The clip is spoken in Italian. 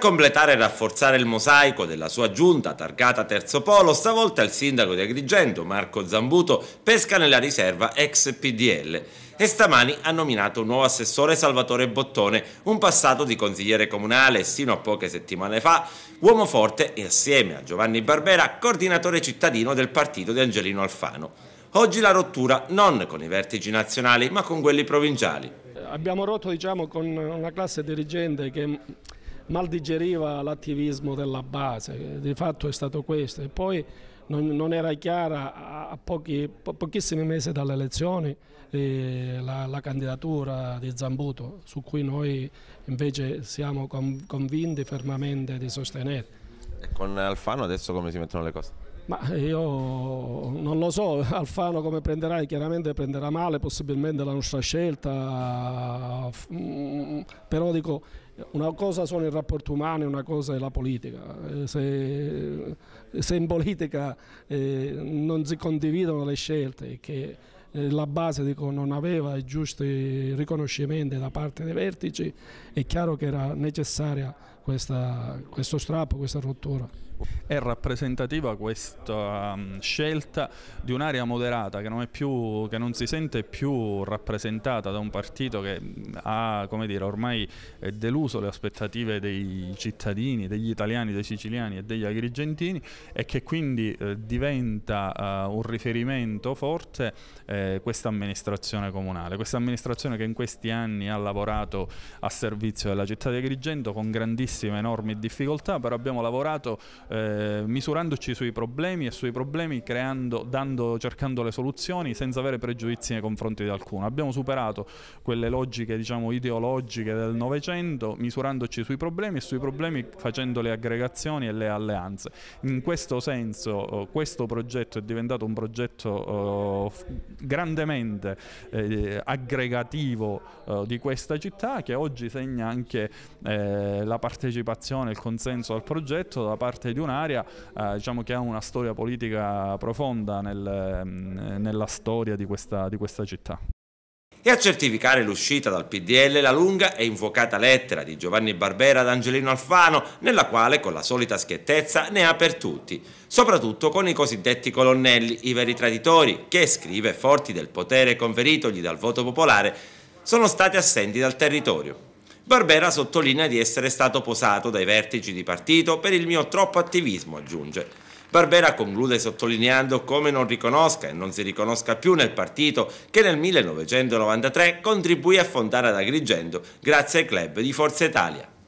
completare e rafforzare il mosaico della sua giunta targata Terzo Polo, stavolta il sindaco di Agrigento, Marco Zambuto, pesca nella riserva ex PDL e stamani ha nominato un nuovo assessore Salvatore Bottone, un passato di consigliere comunale sino a poche settimane fa, uomo forte e assieme a Giovanni Barbera coordinatore cittadino del partito di Angelino Alfano. Oggi la rottura non con i vertici nazionali ma con quelli provinciali. Abbiamo rotto diciamo, con una classe dirigente che mal digeriva l'attivismo della base, di fatto è stato questo. E poi non, non era chiara a pochi, po pochissimi mesi dalle elezioni eh, la, la, candidatura di Zambuto, su cui noi invece siamo con, convinti fermamente di sostenere. E con Alfano adesso come si mettono le cose? Ma io non lo so, Alfano come prenderà, chiaramente prenderà male possibilmente la nostra scelta, mm, però dico una cosa sono i rapporti umani, e una cosa è la politica. Eh, se, se in politica eh, non si condividono le scelte che eh, la base dico, non aveva i giusti riconoscimenti da parte dei vertici, è chiaro che era necessaria questa, questo strappo, questa rottura. È rappresentativa questa um, scelta di un'area moderata che non, più, che non, si sente più rappresentata da un partito che ha dire, ormai eh, deluso le aspettative dei cittadini, degli italiani, dei siciliani e degli agrigentini e che quindi eh, diventa eh, un riferimento forte eh, eh, questa amministrazione comunale, questa amministrazione che in questi anni ha lavorato a servizio della città di Agrigento con grandissime, enormi difficoltà, però abbiamo lavorato eh, misurandoci sui problemi e sui problemi creando, dando, cercando le soluzioni senza avere pregiudizi nei confronti di alcuno. Abbiamo superato quelle logiche diciamo, ideologiche del Novecento misurandoci sui problemi e sui problemi facendo le aggregazioni e le alleanze. In questo senso oh, questo progetto è diventato un progetto eh, grandemente eh, aggregativo eh, di questa città che oggi segna anche eh, la partecipazione, il consenso al progetto da parte di un'area eh, diciamo che ha una storia politica profonda nel, mm, nella storia di questa, di questa città e a certificare l'uscita dal PDL la lunga e invocata lettera di Giovanni Barbera ad Angelino Alfano, nella quale con la solita schiettezza ne ha per tutti, soprattutto con i cosiddetti colonnelli, i veri traditori, che, scrive, forti del potere conferitogli dal voto popolare, sono stati assenti dal territorio. Barbera sottolinea di essere stato posato dai vertici di partito per il mio troppo attivismo, aggiunge. Barbera conclude sottolineando come non riconosca e non si riconosca più nel partito che nel 1993 contribuì a fondare ad Agrigento grazie ai club di Forza Italia.